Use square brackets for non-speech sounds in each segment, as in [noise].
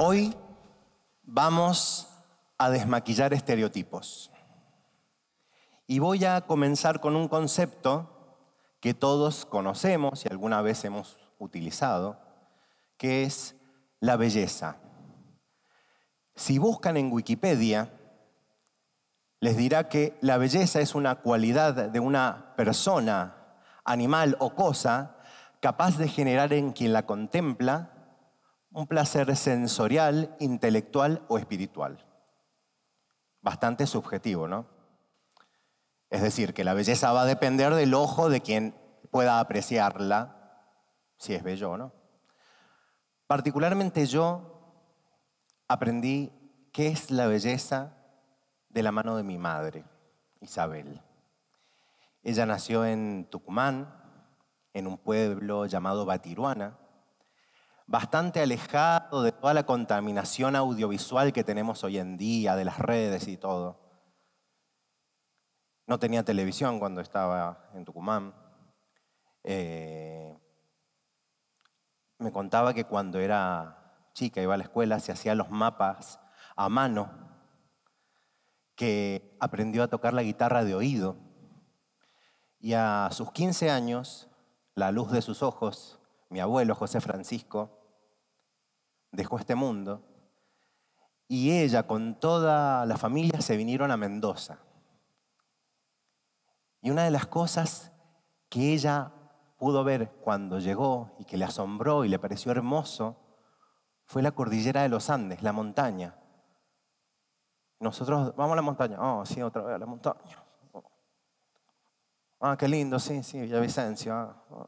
Hoy vamos a desmaquillar estereotipos. Y voy a comenzar con un concepto que todos conocemos y alguna vez hemos utilizado, que es la belleza. Si buscan en Wikipedia, les dirá que la belleza es una cualidad de una persona, animal o cosa capaz de generar en quien la contempla un placer sensorial, intelectual o espiritual. Bastante subjetivo, ¿no? Es decir, que la belleza va a depender del ojo de quien pueda apreciarla, si es bello o no. Particularmente yo aprendí qué es la belleza de la mano de mi madre, Isabel. Ella nació en Tucumán, en un pueblo llamado Batiruana, bastante alejado de toda la contaminación audiovisual que tenemos hoy en día, de las redes y todo. No tenía televisión cuando estaba en Tucumán. Eh, me contaba que cuando era chica, iba a la escuela, se hacía los mapas a mano, que aprendió a tocar la guitarra de oído. Y a sus 15 años, la luz de sus ojos, mi abuelo José Francisco, dejó este mundo, y ella con toda la familia se vinieron a Mendoza. Y una de las cosas que ella pudo ver cuando llegó y que le asombró y le pareció hermoso fue la cordillera de los Andes, la montaña. Nosotros, vamos a la montaña. Oh, sí, otra vez a la montaña. Oh. Ah, qué lindo, sí, sí, Villavicencio. Ah, oh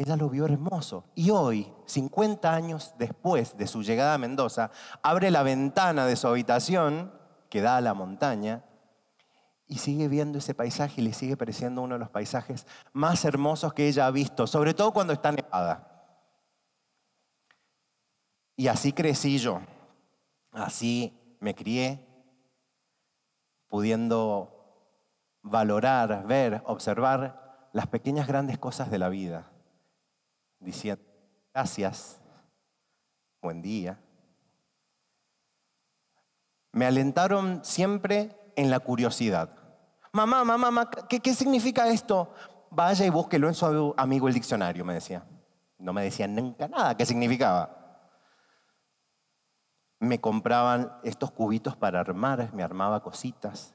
ella lo vio hermoso. Y hoy, 50 años después de su llegada a Mendoza, abre la ventana de su habitación, que da a la montaña, y sigue viendo ese paisaje y le sigue pareciendo uno de los paisajes más hermosos que ella ha visto, sobre todo cuando está nevada. Y así crecí yo, así me crié, pudiendo valorar, ver, observar las pequeñas grandes cosas de la vida decía gracias, buen día. Me alentaron siempre en la curiosidad. Mamá, mamá, mamá, ¿qué, ¿qué, significa esto? Vaya y búsquelo en su amigo el diccionario, me decía. No me decían nunca nada qué significaba. Me compraban estos cubitos para armar, me armaba cositas.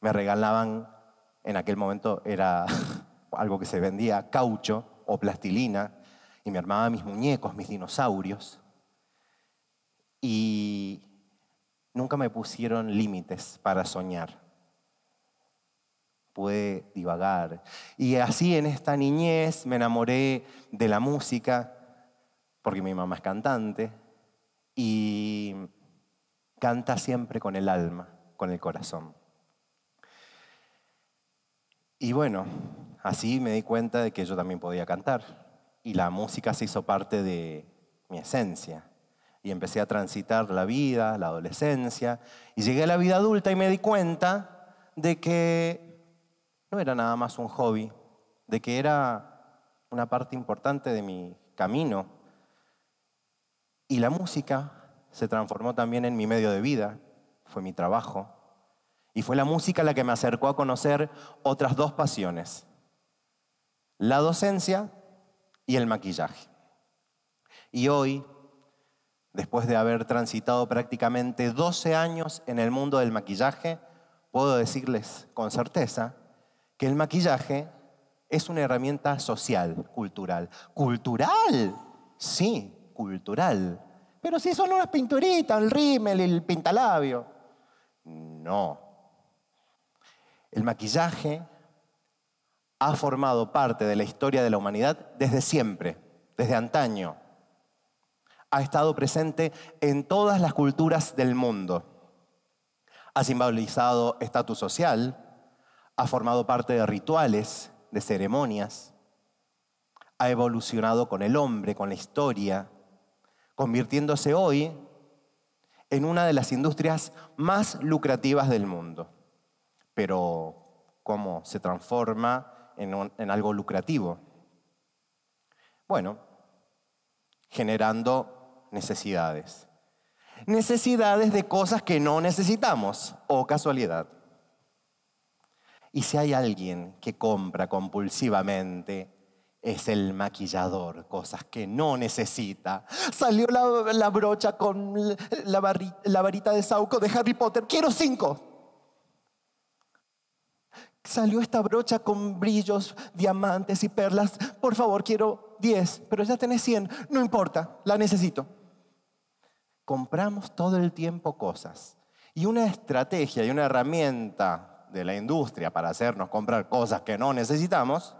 Me regalaban, en aquel momento era [laughs] algo que se vendía, caucho, o plastilina y me armaba mis muñecos, mis dinosaurios. Y nunca me pusieron límites para soñar. Pude divagar. Y así en esta niñez me enamoré de la música, porque mi mamá es cantante, y canta siempre con el alma, con el corazón. Y bueno, Así me di cuenta de que yo también podía cantar y la música se hizo parte de mi esencia. Y empecé a transitar la vida, la adolescencia, y llegué a la vida adulta y me di cuenta de que no era nada más un hobby, de que era una parte importante de mi camino. Y la música se transformó también en mi medio de vida, fue mi trabajo, y fue la música la que me acercó a conocer otras dos pasiones, la docencia y el maquillaje. Y hoy, después de haber transitado prácticamente 12 años en el mundo del maquillaje, puedo decirles con certeza que el maquillaje es una herramienta social, cultural. ¿Cultural? Sí, cultural. Pero si son unas pinturitas, el rímel, el pintalabio. No. El maquillaje ha formado parte de la historia de la humanidad desde siempre, desde antaño. Ha estado presente en todas las culturas del mundo. Ha simbolizado estatus social, ha formado parte de rituales, de ceremonias, ha evolucionado con el hombre, con la historia, convirtiéndose hoy en una de las industrias más lucrativas del mundo. Pero cómo se transforma en, algo lucrativo? Bueno, generando necesidades. Necesidades de cosas que no necesitamos, o casualidad. Y si hay alguien que compra compulsivamente, es el maquillador, cosas que no necesita. Salió la, brocha con la, la varita de Sauco de Harry Potter, quiero cinco salió esta brocha con brillos, diamantes y perlas. Por favor, quiero 10, pero ya tenés 100. No importa, la necesito. Compramos todo el tiempo cosas. Y una estrategia y una herramienta de la industria para hacernos comprar cosas que no necesitamos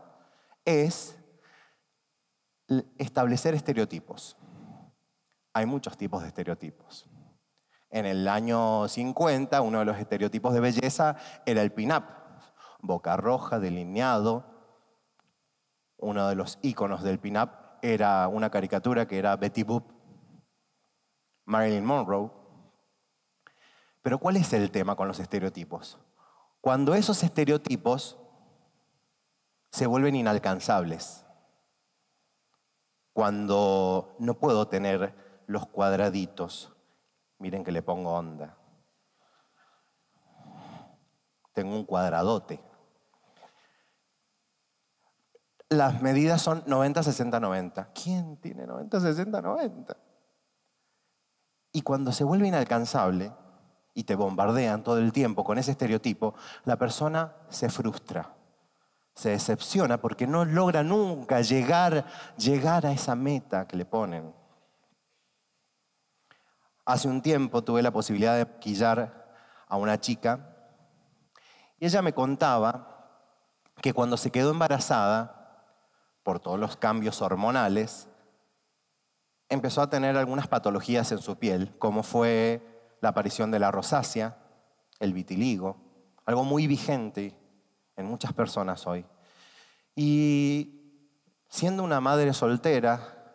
es establecer estereotipos. Hay muchos tipos de estereotipos. En el año 50, uno de los estereotipos de belleza era el pin-up Boca Roja, delineado. Uno de los íconos del pin-up era una caricatura que era Betty Boop, Marilyn Monroe. Pero ¿cuál es el tema con los estereotipos? Cuando esos estereotipos se vuelven inalcanzables, cuando no puedo tener los cuadraditos, miren que le pongo onda, tengo un cuadradote las medidas son 90, 60, 90. ¿Quién tiene 90, 60, 90? Y cuando se vuelve inalcanzable y te bombardean todo el tiempo con ese estereotipo, la persona se frustra, se decepciona porque no logra nunca llegar, llegar a esa meta que le ponen. Hace un tiempo tuve la posibilidad de quillar a una chica y ella me contaba que cuando se quedó embarazada, por todos los cambios hormonales, empezó a tener algunas patologías en su piel, como fue la aparición de la rosácea, el vitiligo, algo muy vigente en muchas personas hoy. Y siendo una madre soltera,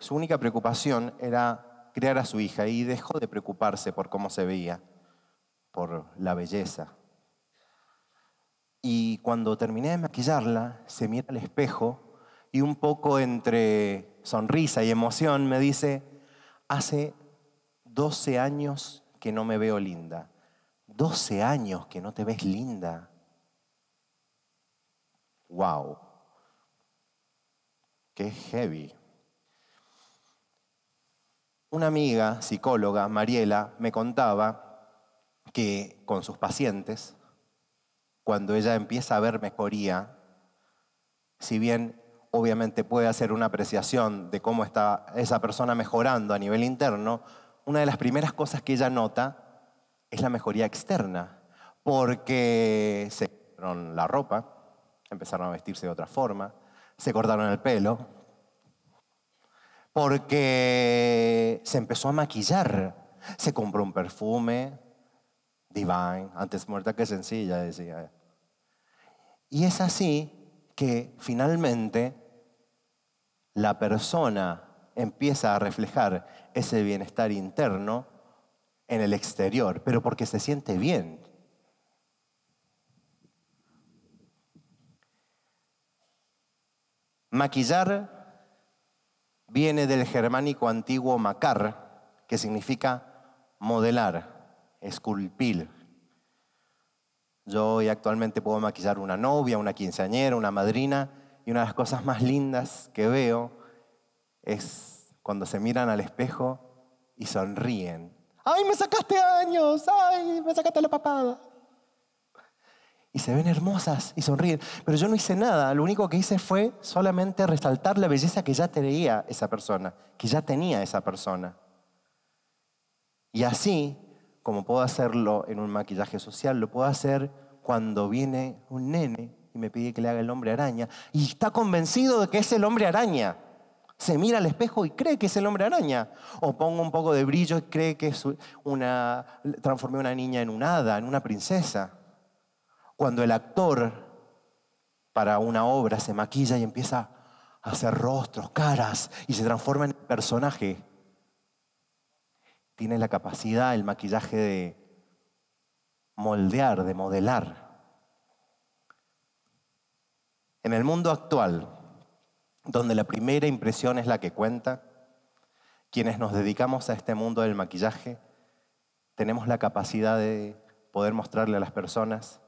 su única preocupación era criar a su hija y dejó de preocuparse por cómo se veía, por la belleza, y cuando terminé de maquillarla, se mira al espejo y un poco entre sonrisa y emoción me dice, hace 12 años que no me veo linda. 12 años que no te ves linda. ¡Wow! ¡Qué heavy! Una amiga, psicóloga, Mariela, me contaba que con sus pacientes cuando ella empieza a ver mejoría, si bien obviamente puede hacer una apreciación de cómo está esa persona mejorando a nivel interno, una de las primeras cosas que ella nota es la mejoría externa, porque se cortaron la ropa, empezaron a vestirse de otra forma, se cortaron el pelo, porque se empezó a maquillar, se compró un perfume, divine, antes muerta que sencilla, decía. Y es así que finalmente la persona empieza a reflejar ese bienestar interno en el exterior, pero porque se siente bien. Maquillar viene del germánico antiguo macar, que significa modelar, esculpir. Yo hoy actualmente puedo maquillar una novia, una quinceañera, una madrina, y una de las cosas más lindas que veo es cuando se miran al espejo y sonríen. ¡Ay, me sacaste años! ¡Ay, me sacaste la papada! Y se ven hermosas y sonríen. Pero yo no hice nada, lo único que hice fue solamente resaltar la belleza que ya tenía esa persona, que ya tenía esa persona. Y así como puedo hacerlo en un maquillaje social, lo puedo hacer cuando viene un nene y me pide que le haga el hombre araña y está convencido de que es el hombre araña. Se mira al espejo y cree que es el hombre araña. O pongo un poco de brillo y cree que es una. transformé a una niña en un hada, en una princesa. Cuando el actor para una obra se maquilla y empieza a hacer rostros, caras y se transforma en personaje tiene la capacidad, el maquillaje de moldear, de modelar. En el mundo actual, donde la primera impresión es la que cuenta, quienes nos dedicamos a este mundo del maquillaje, tenemos la capacidad de poder mostrarle a las personas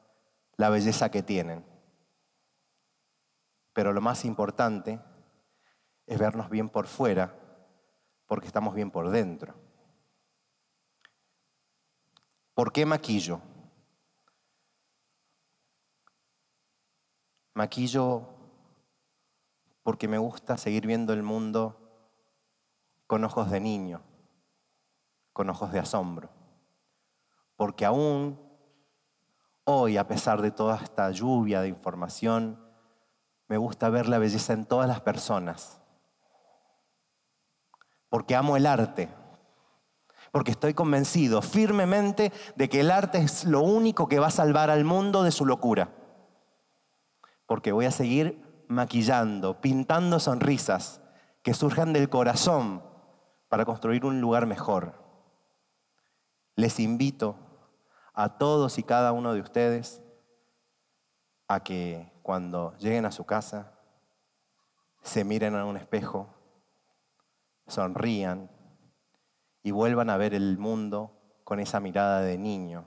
la belleza que tienen. Pero lo más importante es vernos bien por fuera, porque estamos bien por dentro. ¿Por qué maquillo? Maquillo porque me gusta seguir viendo el mundo con ojos de niño, con ojos de asombro. Porque aún hoy, a pesar de toda esta lluvia de información, me gusta ver la belleza en todas las personas. Porque amo el arte porque estoy convencido firmemente de que el arte es lo único que va a salvar al mundo de su locura. Porque voy a seguir maquillando, pintando sonrisas que surjan del corazón para construir un lugar mejor. Les invito a todos y cada uno de ustedes a que cuando lleguen a su casa se miren a un espejo, sonrían, y vuelvan a ver el mundo con esa mirada de niño,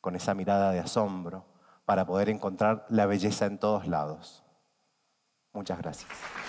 con esa mirada de asombro, para poder encontrar la belleza en todos lados. Muchas gracias.